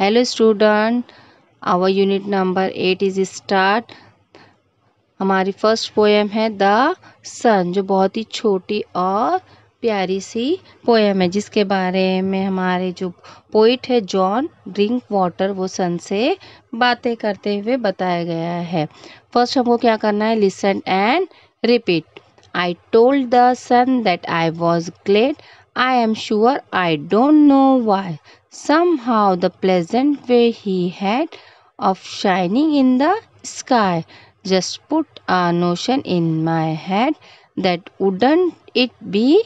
Hello student our unit number eight is start हमारी first poem है the sun जो बहुत ही छोटी और प्यारी सी पोएम है जिसके बारे में हमारे जो पोइट है जॉन ड्रिंक वाटर वो सन से बातें करते हुए बताया गया है फर्स्ट हमको क्या करना है listen and repeat I told the sun that I was glad I am sure I don't know why somehow the pleasant way he had of shining in the sky just put a notion in my head that wouldn't it be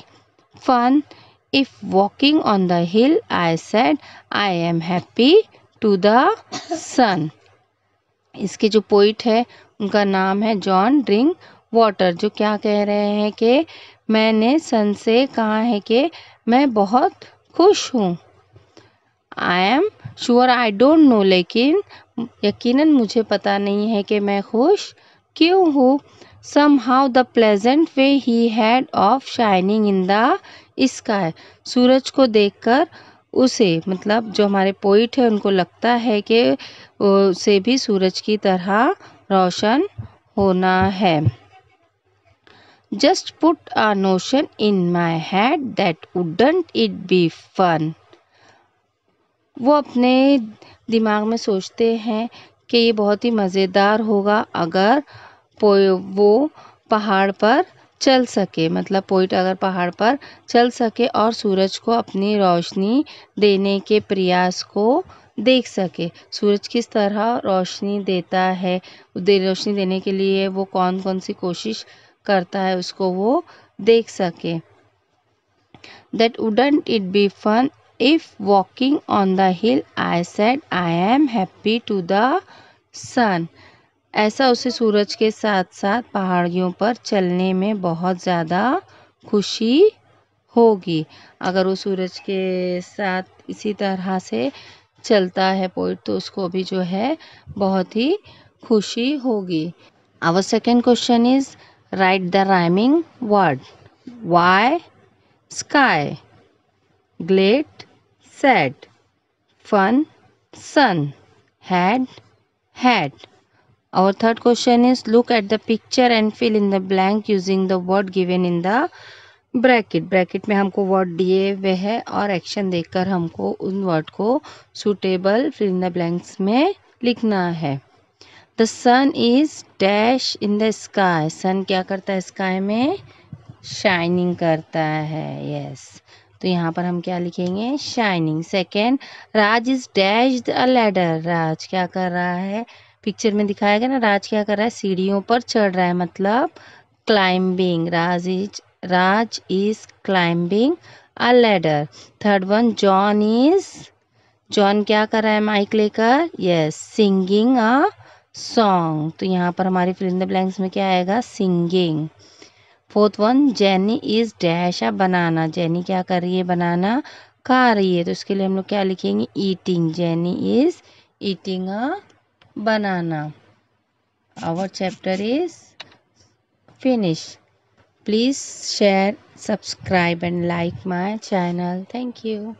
fun if walking on the hill I said I am happy to the sun इसके जो poet है उनका नाम है John drink water जो क्या कह रहे हैं कि मैंने सन से कहा है कि मैं बहुत खुश हूँ I am sure I don't know लेकिन यकीनन मुझे पता नहीं है कि मैं खुश क्यों हूँ somehow the pleasant way he had of shining in the sky सूरज को देखकर उसे मतलब जो हमारे पोइट है उनको लगता है कि उसे भी सूरज की तरह रोशन होना है just put a notion in my head that wouldn't it be fun वो अपने दिमाग में सोचते हैं कि ये बहुत ही मज़ेदार होगा अगर वो पहाड़ पर चल सके मतलब पोइट अगर पहाड़ पर चल सके और सूरज को अपनी रोशनी देने के प्रयास को देख सके सूरज किस तरह रोशनी देता है दे रोशनी देने के लिए वो कौन कौन सी कोशिश करता है उसको वो देख सके that wouldn't it be fun if walking on the hill i said i am happy to the sun ऐसा उसे सूरज के साथ साथ पहाड़ियों पर चलने में बहुत ज़्यादा खुशी होगी अगर वो सूरज के साथ इसी तरह से चलता है पोइट तो उसको भी जो है बहुत ही खुशी होगी our second question is write the rhyming word why sky glad set fun sun head head और third question is look at the picture and fill in the blank using the word given in the bracket bracket में हमको word दिए हुए है और action देखकर हमको उन वर्ड को suitable fill in the blanks में लिखना है the sun is dash in the sky sun क्या करता है स्काई में शाइनिंग करता है यस yes. तो यहाँ पर हम क्या लिखेंगे shining second Raj is dash the ladder Raj क्या कर रहा है पिक्चर में दिखाया गया ना राज क्या कर रहा है सीढ़ियों पर चढ़ रहा है मतलब climbing Raj is Raj is climbing a ladder third one John is John क्या कर रहा है माइक लेकर यस सिंगिंग अ सॉन्ग तो यहाँ पर हमारी फिल्म द ब्लैंक्स में क्या आएगा singing fourth one Jenny is dash है बनाना जैनी क्या कर रही है बनाना खा रही है तो इसके लिए हम लोग क्या लिखेंगे eating Jenny is eating a banana our chapter is finish please share subscribe and like my channel thank you